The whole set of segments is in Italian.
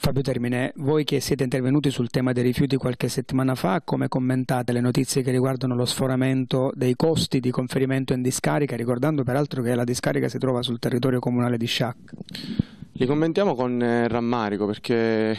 Fabio Termine, voi che siete intervenuti sul tema dei rifiuti qualche settimana fa, come commentate le notizie che riguardano lo sforamento dei costi di conferimento in discarica, ricordando peraltro che la discarica si trova sul territorio comunale di Sciac? Li commentiamo con eh, rammarico perché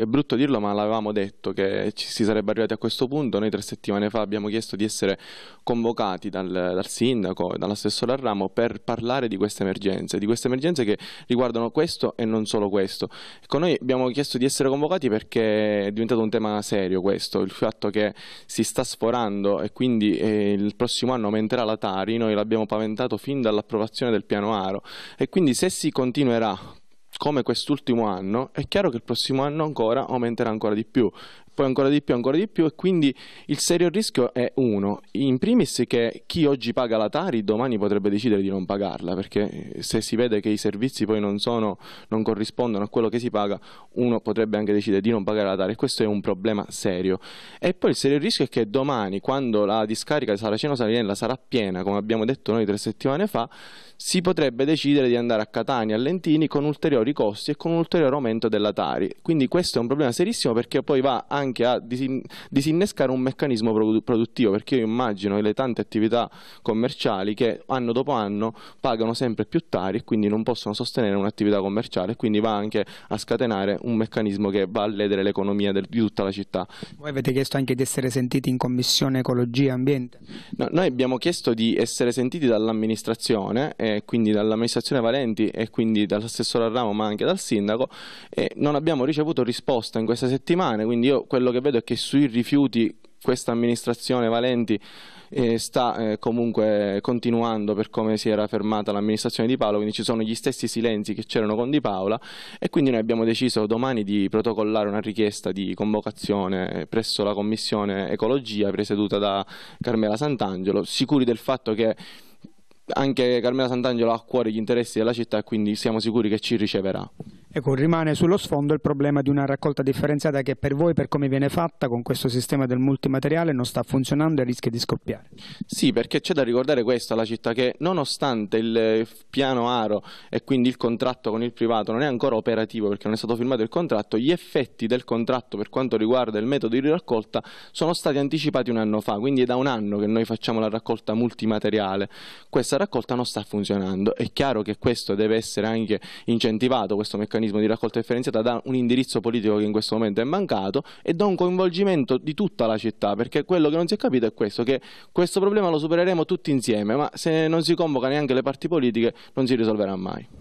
è brutto dirlo, ma l'avevamo detto che ci, si sarebbe arrivati a questo punto. Noi tre settimane fa abbiamo chiesto di essere convocati dal, dal sindaco, dall'assessore Arramo per parlare di queste emergenze, di queste emergenze che riguardano questo e non solo questo. Ecco, noi abbiamo chiesto di essere convocati perché è diventato un tema serio questo, il fatto che si sta sforando e quindi eh, il prossimo anno aumenterà la Tari, noi l'abbiamo paventato fin dall'approvazione del piano Aro e quindi se si continuerà come quest'ultimo anno, è chiaro che il prossimo anno ancora aumenterà ancora di più poi ancora di più, ancora di più e quindi il serio rischio è uno, in primis che chi oggi paga la Tari domani potrebbe decidere di non pagarla perché eh, se si vede che i servizi poi non, sono, non corrispondono a quello che si paga uno potrebbe anche decidere di non pagare la Tari e questo è un problema serio e poi il serio rischio è che domani quando la discarica di Saraceno Salinella sarà piena come abbiamo detto noi tre settimane fa si potrebbe decidere di andare a Catania, a Lentini con ulteriori costi e con un ulteriore aumento della Tari quindi questo è un problema serissimo perché poi va anche anche a disinnescare un meccanismo produttivo, perché io immagino le tante attività commerciali che anno dopo anno pagano sempre più tari e quindi non possono sostenere un'attività commerciale e quindi va anche a scatenare un meccanismo che va a ledere l'economia di tutta la città. Voi avete chiesto anche di essere sentiti in Commissione Ecologia e Ambiente? No, noi abbiamo chiesto di essere sentiti dall'amministrazione, e quindi dall'amministrazione Valenti e quindi dall'assessore Arramo ma anche dal sindaco e non abbiamo ricevuto risposta in queste settimane, quindi io quello che vedo è che sui rifiuti questa amministrazione Valenti eh, sta eh, comunque continuando per come si era fermata l'amministrazione Di Paola, quindi ci sono gli stessi silenzi che c'erano con Di Paola e quindi noi abbiamo deciso domani di protocollare una richiesta di convocazione presso la Commissione Ecologia presieduta da Carmela Sant'Angelo, sicuri del fatto che anche Carmela Sant'Angelo ha a cuore gli interessi della città e quindi siamo sicuri che ci riceverà. Ecco, rimane sullo sfondo il problema di una raccolta differenziata che per voi, per come viene fatta, con questo sistema del multimateriale non sta funzionando e rischia di scoppiare. Sì, perché c'è da ricordare questo alla città, che nonostante il piano Aro e quindi il contratto con il privato non è ancora operativo perché non è stato firmato il contratto, gli effetti del contratto per quanto riguarda il metodo di raccolta sono stati anticipati un anno fa, quindi è da un anno che noi facciamo la raccolta multimateriale. Questa raccolta non sta funzionando, è chiaro che questo deve essere anche incentivato, questo meccanismo meccanismo di raccolta differenziata da un indirizzo politico che in questo momento è mancato e da un coinvolgimento di tutta la città, perché quello che non si è capito è questo, che questo problema lo supereremo tutti insieme, ma se non si convoca neanche le parti politiche non si risolverà mai.